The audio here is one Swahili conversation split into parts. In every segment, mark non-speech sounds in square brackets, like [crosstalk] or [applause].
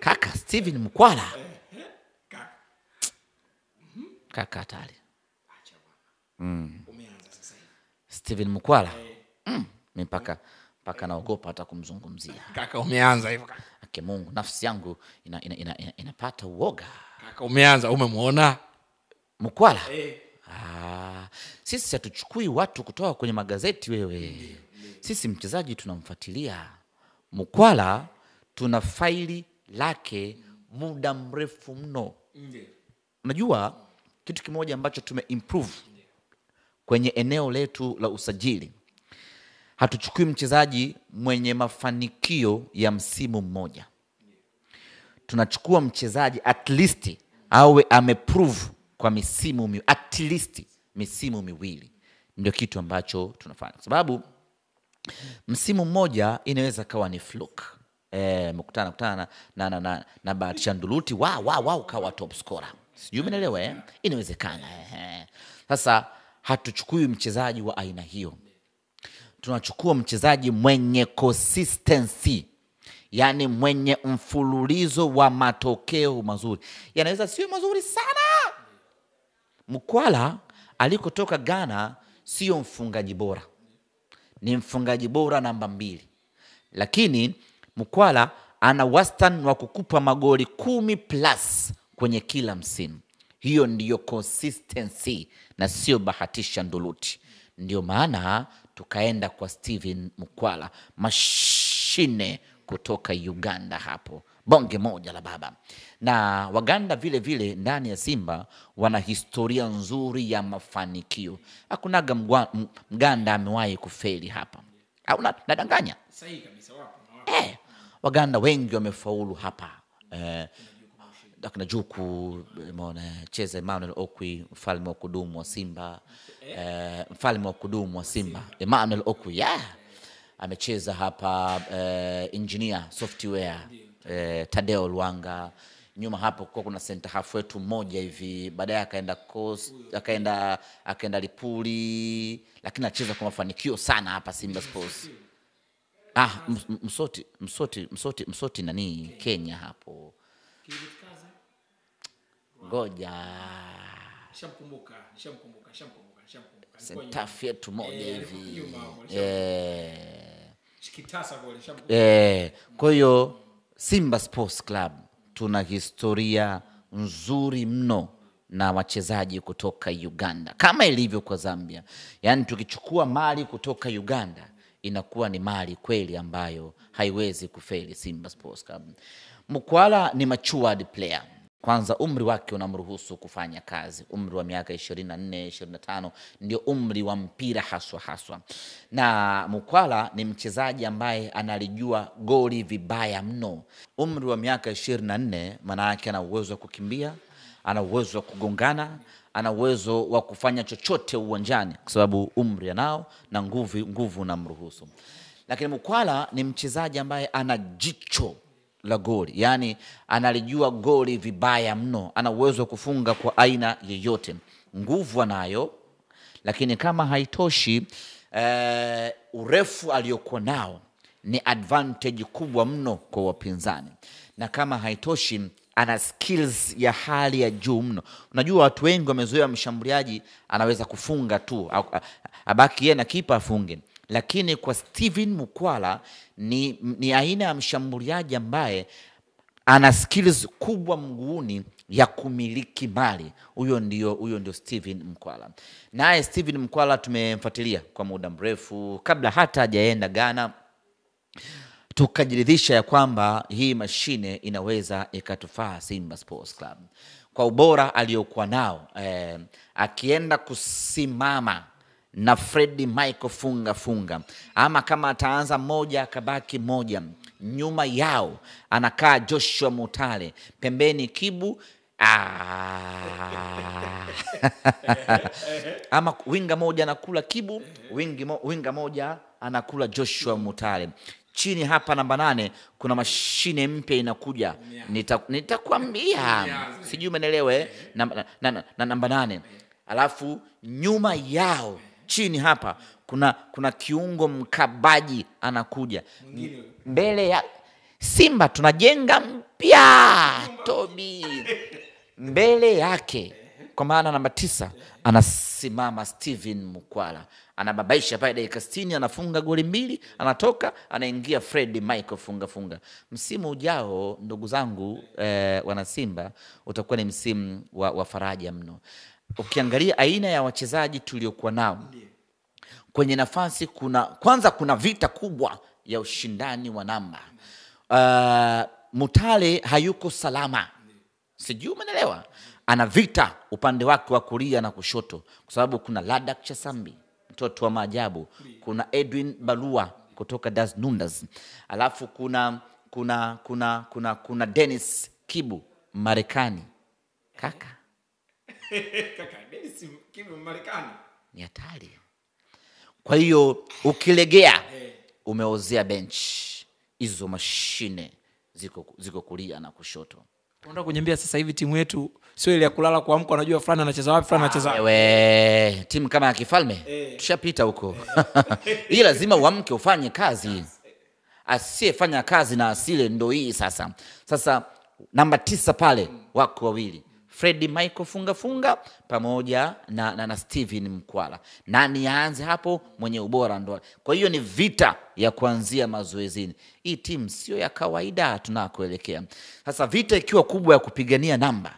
kaka stehen Mkwala eh, eh, mhm. kaka hatari mm. stehen Mkwala eh. mm. mi mpaka mpaka naogopa hata kumzungumzia kaka. Umeanza hivyo ke Mungu, nafsi yangu inapata ina, ina, ina, ina uoga kaka. Umeanza, umemwona Mkwala hey. Ah, sisi hatuchukui watu kutoka kwenye magazeti wewe. Sisi mchezaji tunamfuatilia Mkwala, tuna faili lake muda mrefu mno. Unajua kitu kimoja ambacho improve kwenye eneo letu la usajili, hatuchukui mchezaji mwenye mafanikio ya msimu mmoja, tunachukua mchezaji at least awe ameprove kwa misimu mi, at least misimu miwili. Ndio kitu ambacho tunafanya, kwa sababu msimu mmoja inaweza kawa ni fluke eh, mkutana kutana na, na, na, na Bahati Shanduluti wa wa wa ukawa top scorer, sijui umeelewa eh? Inawezekana eh. Sasa hatuchukui mchezaji wa aina hiyo, tunachukua mchezaji mwenye consistency yaani mwenye mfululizo wa matokeo mazuri, yanaweza sio mazuri sana. Mkwala alikotoka Ghana sio mfungaji bora, ni mfungaji bora namba mbili, lakini Mkwala ana wastan wa kukupa magoli kumi plus kwenye kila msimu. Hiyo ndiyo consistency na sio bahatisha nduluti. Ndio maana tukaenda kwa Steven Mkwala, mashine kutoka Uganda hapo bonge moja la baba. Na Waganda vile vile ndani ya Simba wana historia nzuri ya mafanikio. Hakunaga Mganda amewahi kufeli hapa, au nadanganya? Sahi kabisa. Waganda wengi wamefaulu hapa eh, akina Juku mona cheza Emmanuel Okwi, mfalme wa kudumu wa Simba eh, mfalme wa kudumu wa Simba Emmanuel Okwi yeah. amecheza hapa eh, engineer software eh, Tadeo Luanga nyuma hapo kulikuwa kuna center half wetu mmoja hivi, baadaye akaenda Coast, akaenda akaenda Lipuli, lakini anacheza kwa mafanikio sana hapa Simba Sports. Ah, Msoti, Msoti, Msoti, Msoti nani Kenya, Kenya hapo. Ngoja. Nishamkumbuka, yetu moja hivi. Kwa hiyo Simba Sports Club tuna historia nzuri mno na wachezaji kutoka Uganda kama ilivyo kwa Zambia, yaani tukichukua mali kutoka Uganda inakuwa ni mali kweli ambayo haiwezi kufeli Simba Sports Club. Mkwala ni matured player kwanza umri wake unamruhusu kufanya kazi. Umri wa miaka 24, 25 ndio umri wa mpira haswa haswa, na Mukwala ni mchezaji ambaye analijua goli vibaya mno. Umri wa miaka 24, maana yake ana uwezo wa kukimbia, ana uwezo wa kugongana, ana uwezo wa kufanya chochote uwanjani kwa sababu umri anao na nguvu, nguvu namruhusu. Lakini mkwala ni mchezaji ambaye ana jicho la goli, yaani analijua goli vibaya mno. Ana uwezo wa kufunga kwa aina yeyote, nguvu anayo, lakini kama haitoshi eh, urefu aliyokuwa nao ni advantage kubwa mno kwa wapinzani, na kama haitoshi ana skills ya hali ya juu mno. Unajua watu wengi wamezoea mshambuliaji anaweza kufunga tu, abaki yeye na kipa afunge, lakini kwa Steven Mukwala ni, ni aina ya mshambuliaji ambaye ana skills kubwa mguuni ya kumiliki mali. Huyo ndio, huyo ndio Steven Mkwala. Naye Steven Mkwala tumemfuatilia kwa muda mrefu kabla hata hajaenda Ghana tukajiridhisha ya kwamba hii mashine inaweza ikatufaa Simba Sports Club kwa ubora aliyokuwa nao eh, akienda kusimama na Fredi Michael funga funga, ama kama ataanza moja akabaki moja, nyuma yao anakaa Joshua Mutale, pembeni Kibu ah, [laughs] ama winga moja anakula Kibu, wingi mo, winga moja anakula Joshua Mutale chini hapa namba nane kuna mashine mpya inakuja nitakuambia Nitakwambia nita Sijui umenelewe eh? namba, na, na, na namba nane Alafu nyuma yao chini hapa kuna, kuna kiungo mkabaji anakuja Mbele ya Simba tunajenga mpya Tobi mbele yake kwa maana namba tisa anasimama Steven Mukwala, anababaisha pale dakika 60, anafunga goli mbili, anatoka anaingia Fred Michael funga funga. Msimu ujao ndugu zangu eh, wanasimba utakuwa ni msimu wa, wa faraja mno, ukiangalia aina ya wachezaji tuliokuwa nao kwenye nafasi. Kuna kwanza, kuna vita kubwa ya ushindani wa namba uh, Mutale hayuko salama, sijui umenelewa ana vita upande wake wa kulia na kushoto, kwa sababu kuna Ladak Chasambi mtoto wa maajabu, kuna Edwin Balua kutoka Das Nundas, alafu kuna kuna kuna kuna kuna Dennis Kibu Marekani kaka [laughs] kaka Dennis Kibu Marekani ni hatari. Kwa hiyo ukilegea umeozea bench. Hizo mashine ziko, ziko kulia na kushoto. Unataka kuniambia sasa hivi timu yetu sio ile ya kulala kuamka, unajua fulani anacheza wapi, fulani anacheza wewe. Timu kama ya kifalme e. tushapita huko hii eh. [laughs] lazima uamke ufanye kazi, asiyefanya kazi na asile ndo hii sasa. Sasa namba tisa pale wako wawili Fredi Michael fungafunga pamoja na, na, na Steven Mkwala. Nani aanze hapo mwenye ubora ndo. Kwa hiyo ni vita ya kuanzia mazoezini. Hii timu sio ya kawaida tunakoelekea. Sasa vita ikiwa kubwa ya kupigania namba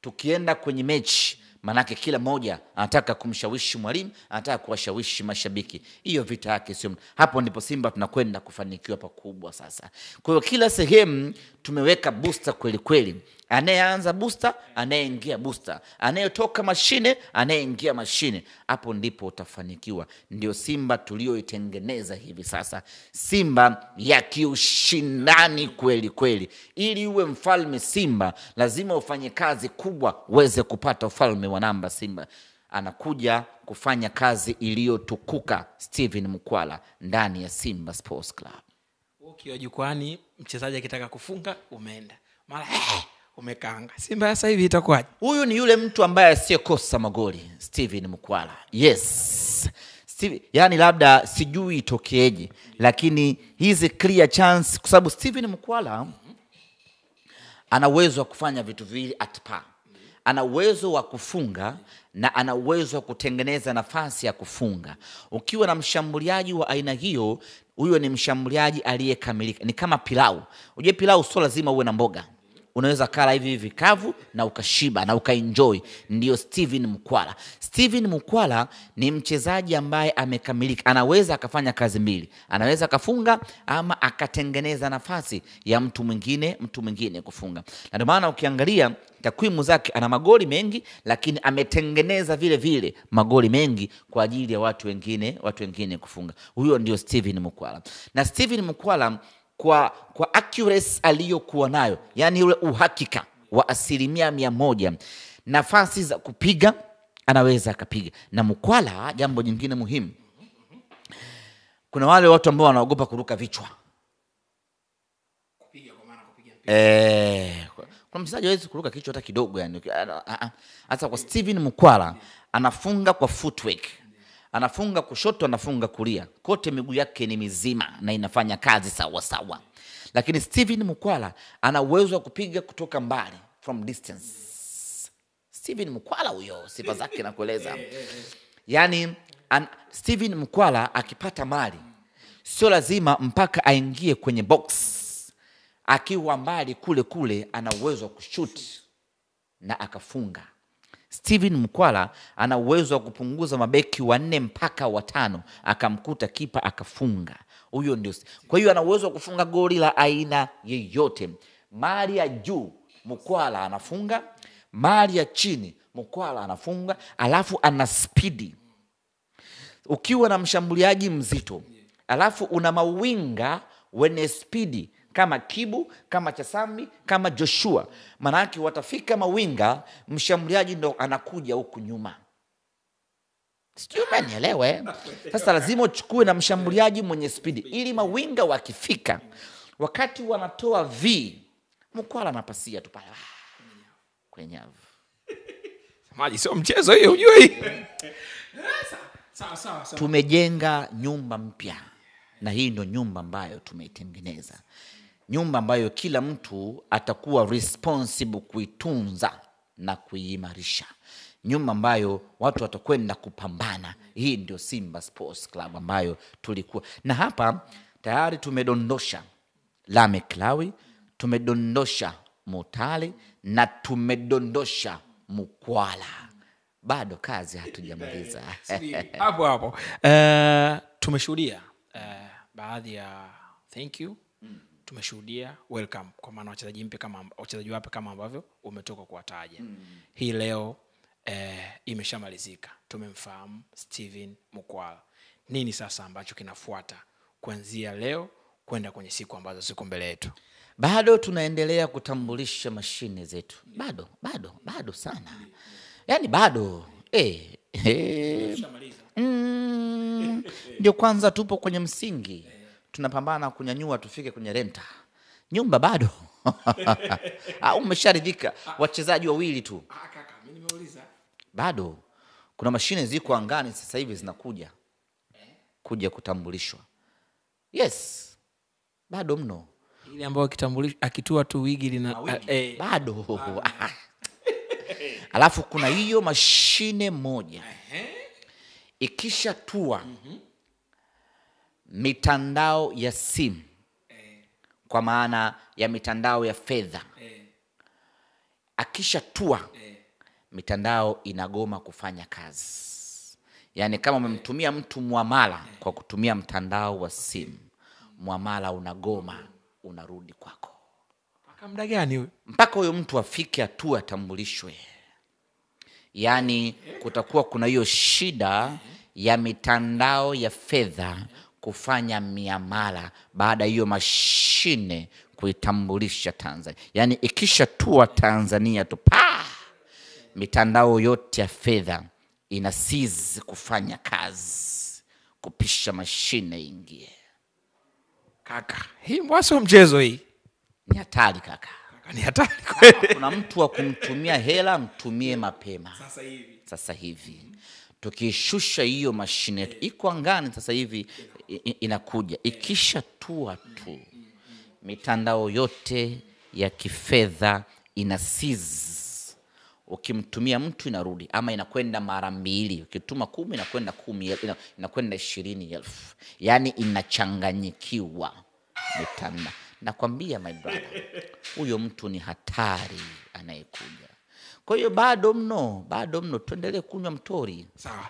tukienda kwenye mechi Manake kila mmoja anataka kumshawishi mwalimu, anataka kuwashawishi mashabiki. Hiyo vita yake sio. Hapo ndipo Simba tunakwenda kufanikiwa pakubwa sasa. Kwa hiyo kila sehemu tumeweka busta kweli kweli. Anayeanza booster, anayeingia booster, anayetoka mashine, anayeingia mashine. Hapo ndipo utafanikiwa. Ndio Simba tuliyoitengeneza hivi sasa, Simba ya kiushindani kweli kweli. Ili uwe mfalme Simba lazima ufanye kazi kubwa uweze kupata ufalme wa namba. Simba anakuja kufanya kazi iliyotukuka, Steven Mkwala ndani ya Simba Sports Club. Ukiwa jukwani, mchezaji akitaka kufunga, umeenda mara umekanga simba sasa hivi itakuwaje huyu ni yule mtu ambaye asiyekosa magoli steven mkwala yes Steve, yani labda sijui itokeeje lakini hizi clear chance kwa sababu steven mkwala ana uwezo wa kufanya vitu viwili at par ana uwezo wa kufunga na ana uwezo wa kutengeneza nafasi ya kufunga. Ukiwa na mshambuliaji wa aina hiyo, huyo ni mshambuliaji aliyekamilika. Ni kama pilau. Ujue pilau sio lazima uwe na mboga unaweza kala hivi hivi kavu na ukashiba na ukaenjoy. ndio Steven Mkwala. Steven Mkwala ni mchezaji ambaye amekamilika, anaweza akafanya kazi mbili, anaweza akafunga ama akatengeneza nafasi ya mtu mwingine, mtu mwingine kufunga, na ndio maana ukiangalia takwimu zake ana magoli mengi, lakini ametengeneza vile vile magoli mengi kwa ajili ya watu wengine, watu wengine kufunga. Huyo ndio Steven Mkwala na Steven Mkwala kwa, kwa accuracy aliyokuwa nayo, yani ule uhakika wa asilimia mia moja nafasi za kupiga anaweza akapiga. Na Mkwala, jambo jingine muhimu, kuna wale watu ambao wanaogopa kuruka vichwa kuna eh, mchezaji awezi kuruka kichwa hata kidogo, yani ah, ah, ah. hasa kwa Steven Mkwala anafunga kwa footwork anafunga kushoto, anafunga kulia, kote miguu yake ni mizima na inafanya kazi sawa sawa. Lakini Steven Mukwala ana uwezo wa kupiga kutoka mbali, from distance. Steven Mukwala huyo, sifa zake nakueleza, yani an, Steven Mukwala akipata mali sio lazima mpaka aingie kwenye box. Akiwa mbali kule kule, ana uwezo wa kushuti na akafunga. Steven Mkwala ana uwezo wa kupunguza mabeki wanne mpaka watano, akamkuta kipa akafunga. Huyo ndio. Kwa hiyo ana uwezo wa kufunga goli la aina yeyote. Mali ya juu Mkwala anafunga, mali ya chini Mkwala anafunga, alafu ana spidi. Ukiwa na mshambuliaji mzito, alafu una mawinga wenye spidi kama Kibu, kama Chasami, kama Joshua. manake watafika mawinga, mshambuliaji ndo anakuja huku nyuma. Sijui Sasa lazima uchukue na mshambuliaji mwenye spidi, ili mawinga wakifika, wakati wanatoa v mkwala anapasia tu pale ah, kwenye Maji sio mchezo hiyo, hujui. Tumejenga nyumba mpya, na hii ndo nyumba ambayo tumeitengeneza nyumba ambayo kila mtu atakuwa responsible kuitunza na kuiimarisha, nyumba ambayo watu watakwenda kupambana. Hii ndio Simba Sports Club ambayo tulikuwa na hapa tayari tumedondosha Lame Klawi, tumedondosha Mutale na tumedondosha Mkwala. Bado kazi hatujamaliza [laughs] hapo hapo. Uh, [laughs] tumeshuhudia uh, baadhi ya thank you mm tumeshuhudia welcome kwa maana wachezaji mpya kama wachezaji wape kama ambavyo umetoka kuwataja mm. hii leo eh, imeshamalizika tumemfahamu Steven mkwala nini sasa ambacho kinafuata kuanzia leo kwenda kwenye siku ambazo ziko mbele yetu bado tunaendelea kutambulisha mashine zetu bado bado bado sana yaani bado eh, eh. Mm, ndio kwanza tupo kwenye msingi tunapambana kunyanyua tufike kwenye renta, nyumba bado [laughs] au umesharidhika? Wachezaji wawili tu ah, bado. Kuna mashine ziko angani sasa hivi zinakuja kuja kutambulishwa. Yes, bado mno ile ambayo akitua tu wigi lina ah, eh, eh. bado ah, [laughs] alafu kuna hiyo mashine moja ikishatua mm -hmm mitandao ya simu eh. kwa maana ya mitandao ya fedha eh. akisha tua eh. mitandao inagoma kufanya kazi. Yaani kama umemtumia mtu mwamala kwa kutumia mtandao wa simu, mwamala unagoma, unarudi kwako. Mpaka gani huyo? Mpaka huyo mtu afike hatua atambulishwe. Yaani kutakuwa kuna hiyo shida ya mitandao ya fedha kufanya miamala baada hiyo mashine kuitambulisha Tanzania, yaani ikishatua Tanzania tu pa mitandao yote ya fedha ina seize kufanya kazi kupisha mashine ingie. Kaka, hii mwaso mchezo, hii ni hatari kaka. Ni hatari kweli. Kuna mtu wa kumtumia hela, mtumie mapema sasa hivi, sasa hivi. Tukishusha hiyo mashine yetu iko angani sasa hivi inakuja ikishatua tu, mitandao yote ya kifedha ina Ukimtumia mtu inarudi ama inakwenda mara mbili, ukituma kumi inakwenda kumi, inakwenda ishirini elfu, yaani inachanganyikiwa mitandao. Nakwambia my brother, huyo mtu ni hatari anayekuja. Kwa hiyo bado mno, bado mno, tuendelee kunywa mtori. Sawa.